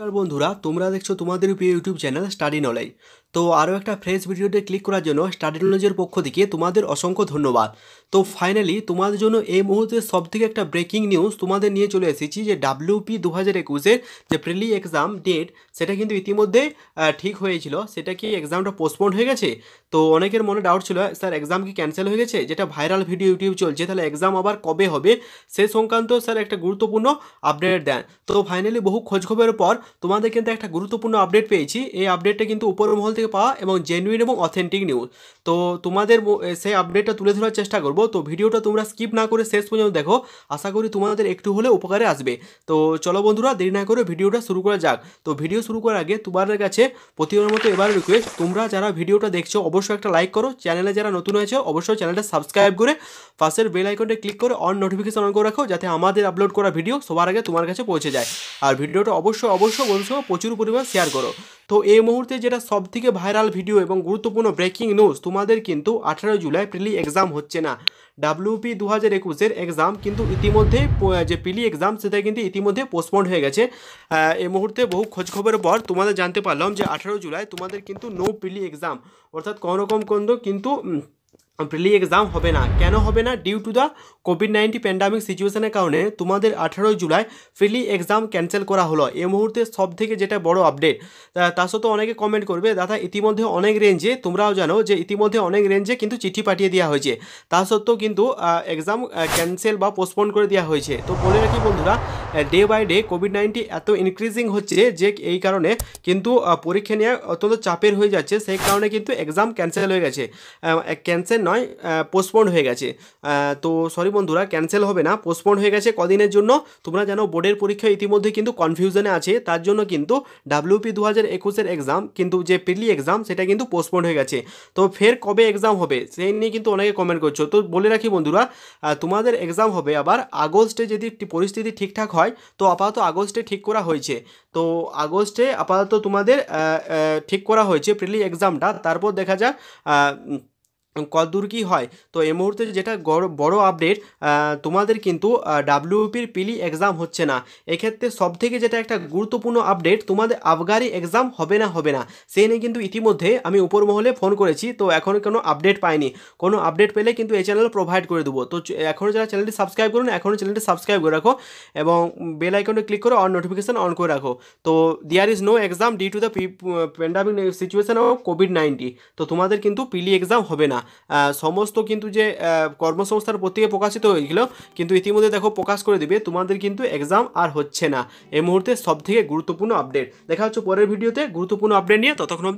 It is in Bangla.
নমস্কার বন্ধুরা তোমরা দেখছো তোমাদের প্রিয় ইউটিউব চ্যানেল স্টাডি নলেজ তো আরও একটা ফ্রেশ ভিডিওতে ক্লিক করার জন্য স্টাডি নলেজের পক্ষ থেকে তোমাদের অসংখ্য ধন্যবাদ তো ফাইনালি তোমাদের জন্য এই মুহূর্তে সবথেকে একটা ব্রেকিং নিউজ তোমাদের নিয়ে চলে এসেছি যে ডাব্লিউপি দু হাজার একুশের যে প্রিলি এক্সাম ডেট সেটা কিন্তু ইতিমধ্যে ঠিক হয়েছিল সেটা কি এক্সামটা পোস্টপোন হয়ে গেছে তো অনেকের মনে ডাউট ছিল স্যার এক্সাম কি ক্যান্সেল হয়ে গেছে যেটা ভাইরাল ভিডিও ইউটিউব চলছে তাহলে এক্সাম আবার কবে হবে সে সংক্রান্ত স্যার একটা গুরুত্বপূর্ণ আপডেট দেন তো ফাইনালি বহু খোঁজখবরের পর তোমাদের কিন্তু একটা গুরুত্বপূর্ণ আপডেট পেয়েছি এই আপডেটটা কিন্তু উপর মহল থেকে পাওয়া এবং জেনুইন এবং অথেন্টিক নিউজ তো তোমাদের সেই আপডেটটা তুলে ধরার চেষ্টা করব তো ভিডিওটা তোমরা স্কিপ না করে শেষ পর্যন্ত দেখো আশা করি তোমাদের একটু হলে উপকারে আসবে তো চলো বন্ধুরা দেরি না করে ভিডিওটা শুরু করা যাক তো ভিডিও শুরু করার আগে তোমাদের কাছে প্রতিবার মতো এবার রিকোয়েস্ট তোমরা যারা ভিডিওটা দেখছো অবশ্যই একটা লাইক করো চ্যানেলে যারা নতুন হয়েছে অবশ্যই চ্যানেলটা সাবস্ক্রাইব করে পাশের বেল আইকনটা ক্লিক করে অন নোটিফিকেশন অন করে রাখো যাতে আমাদের আপলোড করা ভিডিও সবার আগে তোমার কাছে পৌঁছে যায় আর ভিডিওটা অবশ্যই অবশ্যই বন্ধুর বন্ধুর সঙ্গে প্রচুর পরিমাণ শেয়ার করো তো এই মুহূর্তে যেটা সবথেকে ভাইরাল ভিডিও এবং গুরুত্বপূর্ণ ব্রেকিং নিউজ তোমাদের কিন্তু আঠারো জুলাই প্রিলি এক্সাম হচ্ছে না ডাব্লিউপি দু হাজার একুশের এক্সাম কিন্তু ইতিমধ্যে যে প্রিলি এক্সাম সেটা কিন্তু ইতিমধ্যে পোস্টপন্ড হয়ে গেছে এই মুহূর্তে বহু খোঁজখবরের পর তোমাদের জানতে পারলাম যে আঠারো জুলাই তোমাদের কিন্তু নো প্রিলি এক্সাম অর্থাৎ কোনো রকম কিন্তু ফ্রিলি এক্সাম হবে না কেন হবে না due to the Covid nineteen pandemic সিচুয়েশনের কারণে তোমাদের আঠেরোই জুলাই প্রিলি এক্সাম ক্যান্সেল করা হলো এ মুহূর্তে সব থেকে যেটা বড় আপডেট তা সত্ত্বেও অনেকে কমেন্ট করবে দাদা ইতিমধ্যে অনেক রেঞ্জে তোমরাও জানো যে ইতিমধ্যে অনেক রেঞ্জে কিন্তু চিঠি পাঠিয়ে দেওয়া হয়েছে তা সত্ত্বেও কিন্তু এক্সাম ক্যান্সেল বা পোস্টপোন করে দেওয়া হয়েছে তো বলে রাখি বন্ধুরা day by day Covid nineteen এত ইনক্রিজিং হচ্ছে যে এই কারণে কিন্তু পরীক্ষা নেওয়া অত্যন্ত চাপের হয়ে যাচ্ছে সেই কারণে কিন্তু এক্সাম ক্যান্সেল হয়ে গেছে ক্যান্সেল নয় পোস্টপন্ড হয়ে গেছে তো সরি বন্ধুরা ক্যান্সেল হবে না পোস্টপন্ড হয়ে গেছে কদিনের জন্য তোমরা জানো বোর্ডের পরীক্ষা ইতিমধ্যে কিন্তু কনফিউশনে আছে তার জন্য কিন্তু ডাব্লিউপি দু হাজার একুশের এক্সাম কিন্তু যে প্রিলি এক্সাম সেটা কিন্তু পোস্টপন্ড হয়ে গেছে তো ফের কবে এক্সাম হবে সেই নিয়ে কিন্তু অনেকে কমেন্ট করছো তো বলে রাখি বন্ধুরা তোমাদের এক্সাম হবে আবার আগস্টে যদি পরিস্থিতি ঠিকঠাক হয় তো আপাতত আগস্টে ঠিক করা হয়েছে তো আগস্টে আপাতত তোমাদের ঠিক করা হয়েছে প্রিলি এক্সামটা তারপর দেখা যাক কতদূর কী হয় তো এই মুহূর্তে যেটা বড় আপডেট তোমাদের কিন্তু ডাব্লিউপির পিলি এক্সাম হচ্ছে না এক্ষেত্রে সবথেকে যেটা একটা গুরুত্বপূর্ণ আপডেট তোমাদের আবগারি এক্সাম হবে না হবে না সেই নিয়ে কিন্তু ইতিমধ্যে আমি উপর মহলে ফোন করেছি তো এখন কোনো আপডেট পাইনি কোনো আপডেট পেলে কিন্তু এই চ্যানেল প্রোভাইড করে দেবো তো এখনও যারা চ্যানেলটি সাবস্ক্রাইব করুন এখনও চ্যানেলটি সাবস্ক্রাইব করে রাখো এবং বেল আইকনে ক্লিক করে অন নোটিফিকেশান অন করে রাখো তো there is no exam due to the pandemic situation of covid ninety তো তোমাদের কিন্তু পিলি এক্সাম e হবে না সমস্ত কিন্তু যে কর্মসংস্থার পত্রিকা প্রকাশিত হয়েছিল কিন্তু ইতিমধ্যে দেখো প্রকাশ করে দিবে তোমাদের কিন্তু এক্সাম আর হচ্ছে না এই মুহূর্তে সবথেকে গুরুত্বপূর্ণ আপডেট দেখা হচ্ছে পরের ভিডিওতে গুরুত্বপূর্ণ আপডেট নিয়ে ততক্ষণ